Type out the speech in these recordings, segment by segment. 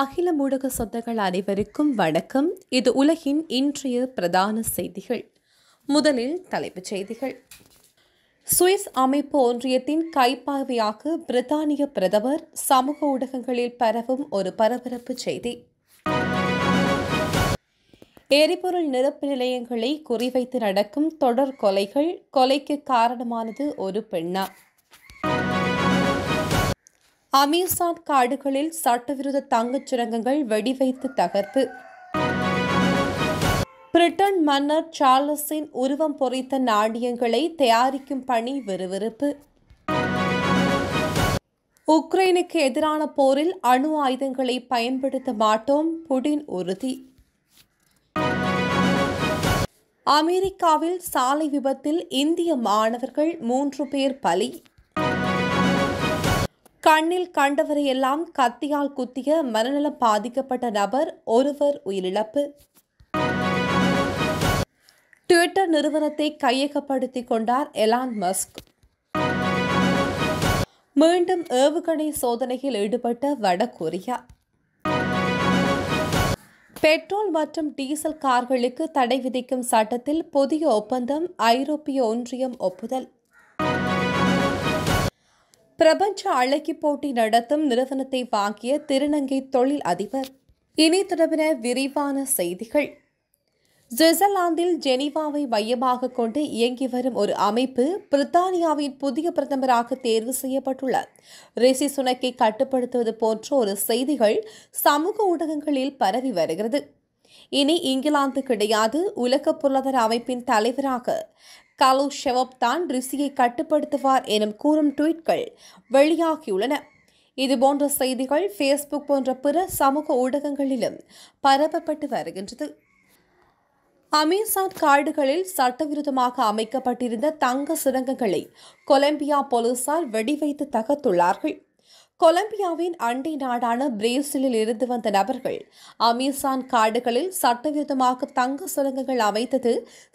அகில ஊடக சொந்தங்கள் அனைவருக்கும் வணக்கம் இது உலகின் இன்றைய பிரதான செய்திகள் முதலில் தலைப்புச் செய்திகள் சுவிஸ் அமைப்பு ஒன்றியத்தின் கைப்பார்வையாக பிரித்தானிய பிரதமர் சமூக ஊடகங்களில் பரவும் ஒரு பரபரப்பு செய்தி எரிபொருள் நிரப்பு நிலையங்களை குறிவைத்து நடக்கும் தொடர் கொலைகள் கொலைக்கு காரணமானது ஒரு பெண்ணா அமேசான் காடுகளில் சட்டவிரோத தங்கச் சுரங்கங்கள் வெடிவைத்து தகர்ப்பு பிரிட்டன் மன்னர் சார்லஸின் உருவம் பொறித்த நாணயங்களை தயாரிக்கும் பணி விறுவிறுப்பு உக்ரைனுக்கு எதிரான போரில் அணு ஆயுதங்களை பயன்படுத்த மாட்டோம் புடின் உறுதி அமெரிக்காவில் சாலை விபத்தில் இந்திய மாணவர்கள் மூன்று பேர் பலி கண்ணில் கண்டவரையெல்லாம் கத்தியால் குத்திய மனநலம் பாதிக்கப்பட்ட நபர் ஒருவர் உயிரிழப்பு ட்விட்டர் நிறுவனத்தை கையகப்படுத்திக் கொண்டார் எலான் மஸ்க் மீண்டும் ஏவுகணை சோதனையில் ஈடுபட்ட வடகொரியா பெட்ரோல் மற்றும் டீசல் கார்களுக்கு தடை விதிக்கும் சட்டத்தில் புதிய ஒப்பந்தம் ஐரோப்பிய ஒன்றியம் ஒப்புதல் பிரபஞ்ச அழகி போட்டி நடத்தும் நிறுவனத்தை வாங்கிய திருநங்கை தொழில் அதிபர் இனி தொடர்பின விரிவான செய்திகள் சுவிட்சர்லாந்தில் ஜெனிவாவை மையமாக கொண்டு இயங்கி வரும் ஒரு அமைப்பு பிரித்தானியாவின் புதிய பிரதமராக தேர்வு செய்யப்பட்டுள்ளார் ரிஷி சுனக்கை கட்டுப்படுத்துவது போன்ற ஒரு செய்திகள் சமூக ஊடகங்களில் பரவி வருகிறது இனி இங்கிலாந்து கிடையாது உலக பொருளாதார அமைப்பின் தலைவராக கலோ ஷெவப் தான் ருசியை கட்டுப்படுத்துவார் எனும் கூறும் ட்வீட்கள் வெளியாகியுள்ளன இதுபோன்ற செய்திகள் ஃபேஸ்புக் போன்ற பிற சமூக ஊடகங்களிலும் பரப்பப்பட்டு வருகின்றது அமேசான் காடுகளில் சட்டவிரோதமாக அமைக்கப்பட்டிருந்த தங்க சுரங்கங்களை கொலம்பியா போலீசார் வெடிவைத்து தகர்த்துள்ளார்கள் கொலம்பியாவின் அண்டை நாடான பிரேசிலில் இருந்து வந்த நபர்கள் அமேசான் காடுகளில் சட்டவிரோதமாக தங்க சுரங்கங்கள் அமைத்தது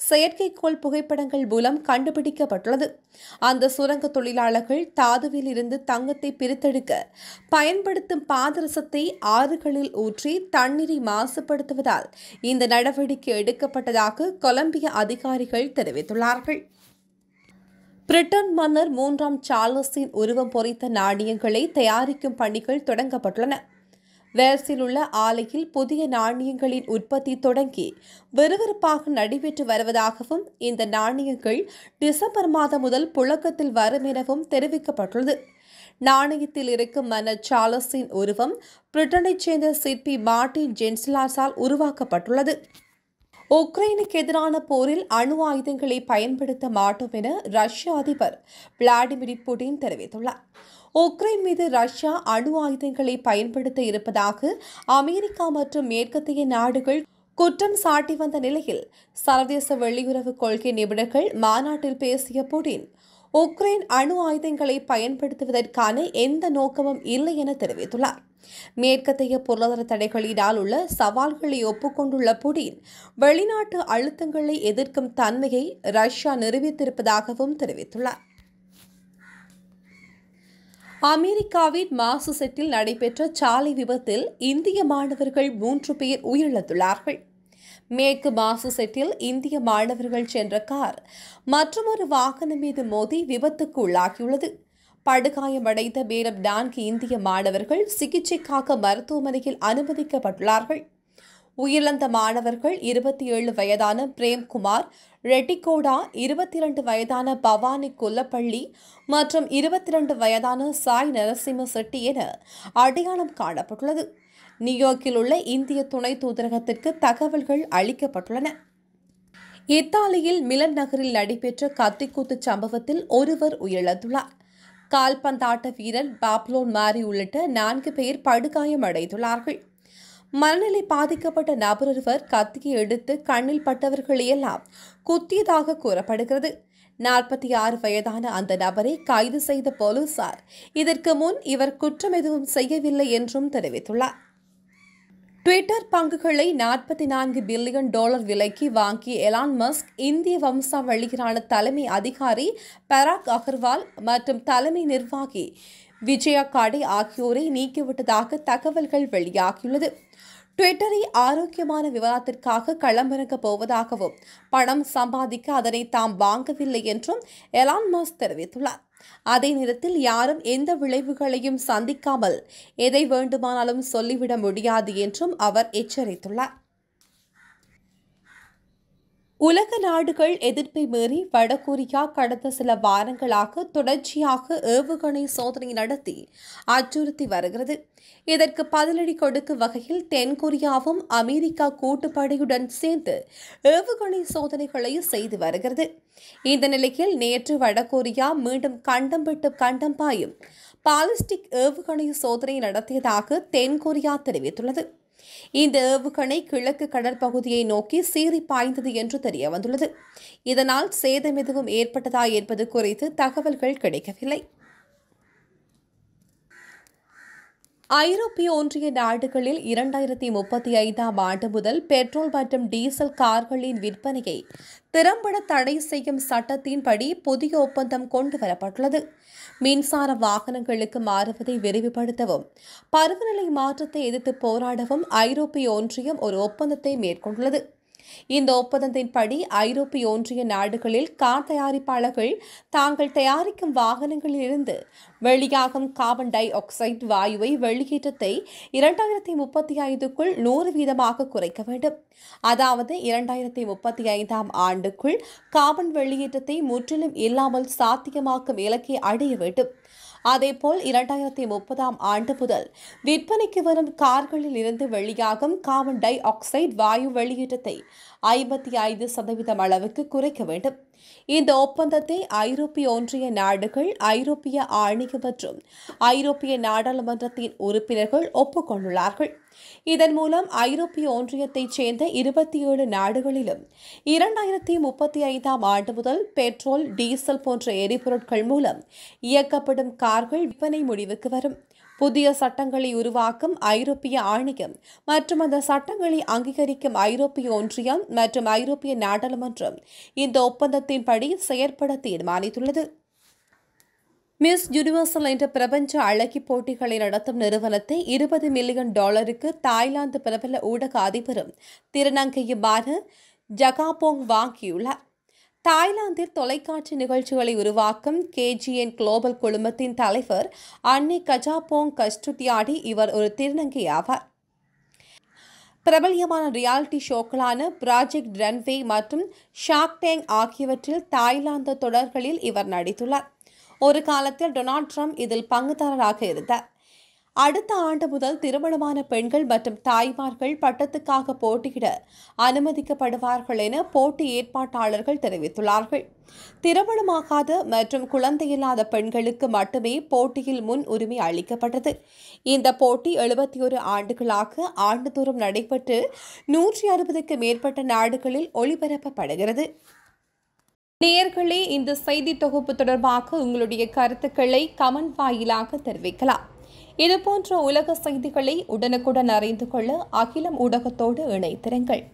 செயற்கைக்கோள் புகைப்படங்கள் மூலம் கண்டுபிடிக்கப்பட்டுள்ளது அந்த சுரங்க தொழிலாளர்கள் தாதுவில் இருந்து தங்கத்தை பிரித்தெடுக்க பயன்படுத்தும் பாதரசத்தை ஆறுகளில் ஊற்றி தண்ணீரை மாசுபடுத்துவதால் இந்த நடவடிக்கை எடுக்கப்பட்டதாக கொலம்பிய அதிகாரிகள் தெரிவித்துள்ளார்கள் பிரிட்டன் மன்னர் மூன்றாம் சார்லஸின் உருவம் பொறித்த நாணயங்களை தயாரிக்கும் பணிகள் தொடங்கப்பட்டுள்ளன வேல்ஸில் உள்ள ஆலையில் புதிய நாணயங்களின் உற்பத்தி தொடங்கி விறுவிறுப்பாக நடைபெற்று வருவதாகவும் இந்த நாணயங்கள் டிசம்பர் மாதம் முதல் புழக்கத்தில் வரும் எனவும் தெரிவிக்கப்பட்டுள்ளது நாணயத்தில் இருக்கும் மன்னர் சார்லஸின் உருவம் பிரிட்டனைச் சேர்ந்த சிற்பி மார்டின் ஜென்ஸ்லாஸால் உருவாக்கப்பட்டுள்ளது உக்ரைனுக்கு எதிரான போரில் அணு ஆயுதங்களை பயன்படுத்த மாட்டோம் என ரஷ்ய அதிபர் விளாடிமிர் புடின் தெரிவித்துள்ளார் உக்ரைன் மீது ரஷ்யா அணு ஆயுதங்களை பயன்படுத்த இருப்பதாக அமெரிக்கா மற்றும் மேற்கத்திய நாடுகள் குற்றம் சாட்டி வந்த நிலையில் சர்வதேச வெளியுறவு கொள்கை நிபுணர்கள் மாநாட்டில் பேசிய புடின் உக்ரைன் அணு ஆயுதங்களை பயன்படுத்துவதற்கான எந்த நோக்கமும் இல்லை என தெரிவித்துள்ளார் மேற்கத்தைய பொருளாதார தடைகளினால் உள்ள சவால்களை ஒப்புக்கொண்டுள்ள புடின் வெளிநாட்டு அழுத்தங்களை எதிர்க்கும் தன்மையை ரஷ்யா நிரூபித்திருப்பதாகவும் தெரிவித்துள்ளார் அமெரிக்காவின் மாசுசெட்டில் நடைபெற்ற சாலை விபத்தில் இந்திய மாணவர்கள் மூன்று பேர் உயிரிழந்துள்ளார்கள் மேற்கு மாசுசெட்டில் இந்திய மாணவர்கள் சென்ற கார் மற்றொரு வாகனம் மீது மோதி விபத்துக்கு உள்ளாகியுள்ளது படுகாயமடைந்த மேலும் நான்கு இந்திய மாணவர்கள் சிகிச்சைக்காக மருத்துவமனையில் அனுமதிக்கப்பட்டுள்ளார்கள் உயிரிழந்த மாணவர்கள் இருபத்தி ஏழு வயதான பிரேம்குமார் ரெட்டிகோடா இருபத்தி இரண்டு வயதான பவானி கொல்லப்பள்ளி மற்றும் இருபத்தி இரண்டு வயதான சாய் நரசிம்ம செட்டி என அடையாளம் காணப்பட்டுள்ளது நியூயார்க்கில் உள்ள இந்திய துணை தூதரகத்திற்கு தகவல்கள் அளிக்கப்பட்டுள்ளன இத்தாலியில் மிலன் நகரில் நடைபெற்ற கத்திக்கூத்து சம்பவத்தில் ஒருவர் உயிரிழந்துள்ளார் கால்பந்தாட்ட வீரர் பாப்லோன் மாரி உள்ளிட்ட நான்கு பேர் படுகாயம் அடைந்துள்ளார்கள் மனநிலை பாதிக்கப்பட்ட நபரொருவர் கத்தியை எடுத்து கண்ணில் பட்டவர்களையெல்லாம் குத்தியதாக கூறப்படுகிறது நாற்பத்தி ஆறு வயதான அந்த நபரை கைது செய்த போலீசார் இதற்கு முன் இவர் குற்றம் எதுவும் செய்யவில்லை என்றும் தெரிவித்துள்ளார் ட்விட்டர் பங்குகளை நாற்பத்தி நான்கு பில்லியன் டாலர் விலைக்கு வாங்கிய எலான் மஸ்க் இந்திய வம்சாவளியிலான தலைமை அதிகாரி பராக் அகர்வால் மற்றும் தலைமை நிர்வாகி விஜயா காடே ஆகியோரை நீக்கிவிட்டதாக தகவல்கள் வெளியாகியுள்ளது ட்விட்டரை ஆரோக்கியமான விவாதத்திற்காக களமிறங்க போவதாகவும் பணம் சம்பாதிக்க அதனை தாம் வாங்கவில்லை என்றும் எலான் மஸ்க் தெரிவித்துள்ளார் அதே நேரத்தில் யாரும் எந்த விளைவுகளையும் சந்திக்காமல் எதை வேண்டுமானாலும் சொல்லிவிட முடியாது என்றும் அவர் எச்சரித்துள்ளார் உலக நாடுகள் எதிர்ப்பை மீறி வடகொரியா கடந்த சில வாரங்களாக தொடர்ச்சியாக ஏவுகணை சோதனை நடத்தி அச்சுறுத்தி வருகிறது இதற்கு பதிலடி கொடுக்கும் வகையில் தென்கொரியாவும் அமெரிக்கா கூட்டுப்படையுடன் சேர்ந்து ஏவுகணை சோதனைகளை செய்து வருகிறது இந்த நிலையில் நேற்று வடகொரியா மீண்டும் கண்டம் விட்டு கண்டம் பாயும் பாலிஸ்டிக் ஏவுகணை சோதனை நடத்தியதாக தென்கொரியா தெரிவித்துள்ளது இந்த ஏவுகணை கிழக்கு கடற்பகுதியை நோக்கி சீறி பாய்ந்தது என்று தெரிய வந்துள்ளது இதனால் சேதம் எதுவும் ஏற்பட்டதா என்பது குறித்து தகவல்கள் கிடைக்கவில்லை ஐரோப்பிய ஒன்றிய நாடுகளில் இரண்டாயிரத்தி முப்பத்தி ஐந்தாம் ஆண்டு முதல் பெட்ரோல் மற்றும் டீசல் கார்களின் விற்பனையை திறம்பட தடை செய்யும் சட்டத்தின்படி புதிய ஒப்பந்தம் கொண்டுவரப்பட்டுள்ளது மின்சார வாகனங்களுக்கு மாறுவதை விரிவுபடுத்தவும் பருவநிலை மாற்றத்தை எதிர்த்து போராடவும் ஐரோப்பிய ஒன்றியம் ஒரு ஒப்பந்தத்தை மேற்கொண்டுள்ளது இந்த ஒப்பந்தத்தின்படி ஐரோப்பிய ஒன்றிய நாடுகளில் கார் தயாரிப்பாளர்கள் தாங்கள் தயாரிக்கும் வாகனங்களிலிருந்து வெளியாகும் கார்பன் டை ஆக்சைடு வாயுவை வெளியேற்றத்தை இரண்டாயிரத்தி முப்பத்தி ஐந்துக்குள் நூறு வீதமாக குறைக்க வேண்டும் அதாவது இரண்டாயிரத்தி முப்பத்தி ஐந்தாம் ஆண்டுக்குள் கார்பன் வெளியேற்றத்தை முற்றிலும் இல்லாமல் சாத்தியமாக்கும் இலக்கை அடைய வேண்டும் அதேபோல் இரண்டாயிரத்தி முப்பதாம் ஆண்டு முதல் விற்பனைக்கு வரும் கார்களில் இருந்து வெளியாகும் கார்பன் டை ஆக்சைடு வாயு வெளியீட்டத்தை ஐம்பத்தி ஐந்து சதவீதம் அளவுக்கு குறைக்க வேண்டும் இந்த ஒப்பந்தத்தை ஐரோப்பிய ஒன்றிய நாடுகள் ஐரோப்பிய ஆணையம் மற்றும் ஐரோப்பிய நாடாளுமன்றத்தின் உறுப்பினர்கள் ஒப்புக்கொண்டுள்ளார்கள் இதன் மூலம் ஐரோப்பிய ஒன்றியத்தைச் சேர்ந்த இருபத்தி ஏழு நாடுகளிலும் இரண்டாயிரத்தி முப்பத்தி ஐந்தாம் ஆண்டு முதல் பெட்ரோல் டீசல் போன்ற எரிபொருட்கள் மூலம் இயக்கப்படும் கார்கள் விற்பனை முடிவுக்கு வரும் புதிய சட்டங்களை உருவாக்கும் ஐரோப்பிய ஆணையம் மற்றும் அந்த சட்டங்களை அங்கீகரிக்கும் ஐரோப்பிய ஒன்றியம் மற்றும் ஐரோப்பிய நாடாளுமன்றம் இந்த ஒப்பந்தத்தின்படி செயற்பட தீர்மானித்துள்ளது மிஸ் யூனிவர்சல் என்ற பிரபஞ்ச அழகி போட்டிகளை நடத்தும் நிறுவனத்தை இருபது மில்லியன் டாலருக்கு தாய்லாந்து பிரபல ஊடக அதிபரும் திருநங்கையுமான ஜகாபோங் வாங்கியுள்ளார் தாய்லாந்தில் தொலைக்காட்சி நிகழ்ச்சிகளை உருவாக்கும் கேஜிஎன் குளோபல் குழுமத்தின் தலைவர் அன்னி கஜாபோங் கஸ்டுத்தியாடி இவர் ஒரு திருநங்கை ஆவார் பிரபலியமான ரியாலிட்டி ஷோக்களான ப்ராஜெக்ட் ரன்வே மற்றும் ஷாக் டேங் ஆகியவற்றில் தாய்லாந்து தொடர்களில் இவர் நடித்துள்ளார் ஒரு காலத்தில் டொனால்ட் ட்ரம்ப் இதில் பங்குதாரராக இருந்தார் அடுத்த ஆண்டு முதல் திருமணமான பெண்கள் மற்றும் தாய்மார்கள் பட்டத்துக்காக போட்டியிட அனுமதிக்கப்படுவார்கள் என போட்டி ஏற்பாட்டாளர்கள் தெரிவித்துள்ளார்கள் திருமணமாகாத மற்றும் குழந்தையில்லாத பெண்களுக்கு மட்டுமே போட்டியில் முன் உரிமை அளிக்கப்பட்டது இந்த போட்டி எழுபத்தி ஒரு ஆண்டுகளாக ஆண்டுதோறும் நடைபெற்று நூற்றி அறுபதுக்கு மேற்பட்ட நாடுகளில் ஒளிபரப்பப்படுகிறது நேர்களே இந்த செய்தி தொகுப்பு தொடர்பாக உங்களுடைய கருத்துக்களை கமெண்ட் வாயிலாக தெரிவிக்கலாம் இதுபோன்ற உலக செய்திகளை உடனுக்குடன் அறிந்து கொள்ள அகிலம் ஊடகத்தோடு இணைத்திருங்கள்